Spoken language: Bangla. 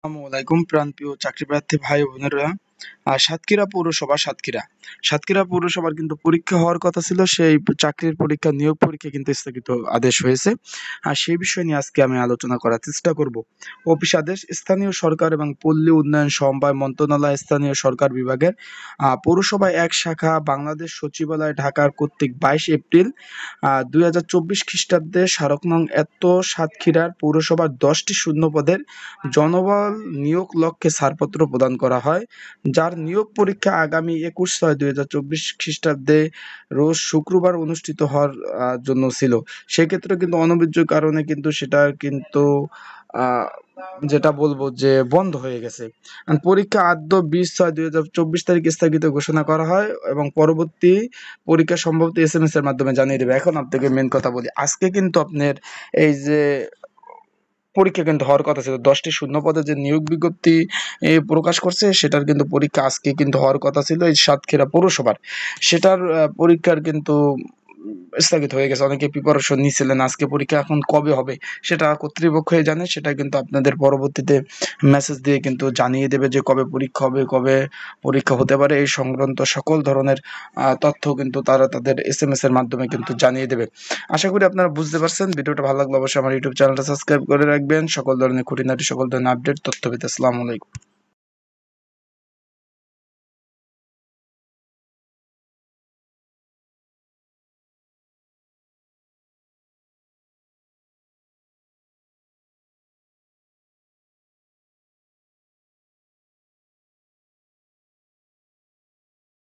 আসসালামু আলাইকুম প্রাণপ্রিয় চাকরিপ্রার্থী ভাই ও বোনেরা সাতক্ষীরা পৌরসভা সাতক্ষীরা সাতক্ষীরা পৌরসভার কিন্তু পরীক্ষা হওয়ার কথা ছিল সেই চাকরির পরীক্ষা নিয়োগ পরীক্ষা কিন্তু স্থগিত আদেশ হয়েছে আর সেই বিষয় নিয়ে আজকে আমি আলোচনা করার চেষ্টা করব অফিস আদেশ স্থানীয় সরকার এবং পল্লী উন্নয়ন সমবায় মন্ত্রণালয় স্থানীয় সরকার বিভাগের পৌরসভা এক শাখা বাংলাদেশ সচিবালয় ঢাকার কর্তৃক বাইশ এপ্রিল দুই হাজার চব্বিশ খ্রিস্টাব্দে স্মারকনং নং এত সাতক্ষীরার পৌরসভার দশটি শূন্য পদের জনবল নিয়োগ লক্ষ্যে ছাড়পত্র প্রদান করা হয় যার নিয়োগ পরীক্ষা আগামী একুশ ছয় দুই হাজার চব্বিশ খ্রিস্টাব্দে রোজ শুক্রবার অনুষ্ঠিত হওয়ার জন্য ছিল সেক্ষেত্রে কিন্তু অনবিজ্ঞ কারণে কিন্তু সেটা কিন্তু যেটা বলবো যে বন্ধ হয়ে গেছে পরীক্ষা আদ্য বিশ ছয় দুই হাজার চব্বিশ তারিখ স্থগিত ঘোষণা করা হয় এবং পরবর্তী পরীক্ষা সম্ভবত এস এম এস এর মাধ্যমে জানিয়ে দেবে এখন আপনাকে মেন কথা বলি আজকে কিন্তু আপনার এই যে পরীক্ষা কিন্তু হওয়ার কথা ছিল দশটি শূন্য পদে যে নিয়োগ বিজ্ঞপ্তি প্রকাশ করছে সেটার কিন্তু পরীক্ষা আজকে কিন্তু হওয়ার কথা ছিল এই সাতক্ষীরা পৌরসভার সেটার পরীক্ষার কিন্তু স্থগিত হয়ে গেছে অনেকে প্রিপারেশন নিয়েছিলেন আজকে পরীক্ষা এখন কবে হবে সেটা কর্তৃপক্ষই জানে সেটা কিন্তু আপনাদের পরবর্তীতে মেসেজ দিয়ে কিন্তু জানিয়ে দেবে যে কবে পরীক্ষা হবে কবে পরীক্ষা হতে পারে এই সংক্রান্ত সকল ধরনের তথ্য কিন্তু তারা তাদের এস এম এস এর মাধ্যমে কিন্তু জানিয়ে দেবে আশা করি আপনারা বুঝতে পারছেন ভিডিওটা ভালো লাগলে অবশ্যই আমার ইউটিউব চ্যানেলটা সাবস্ক্রাইব করে রাখবেন সকল ধরনের খুঁটিনাটি সকল ধরনের আপডেট তথ্য পেতে আসসালামু আলাইকুম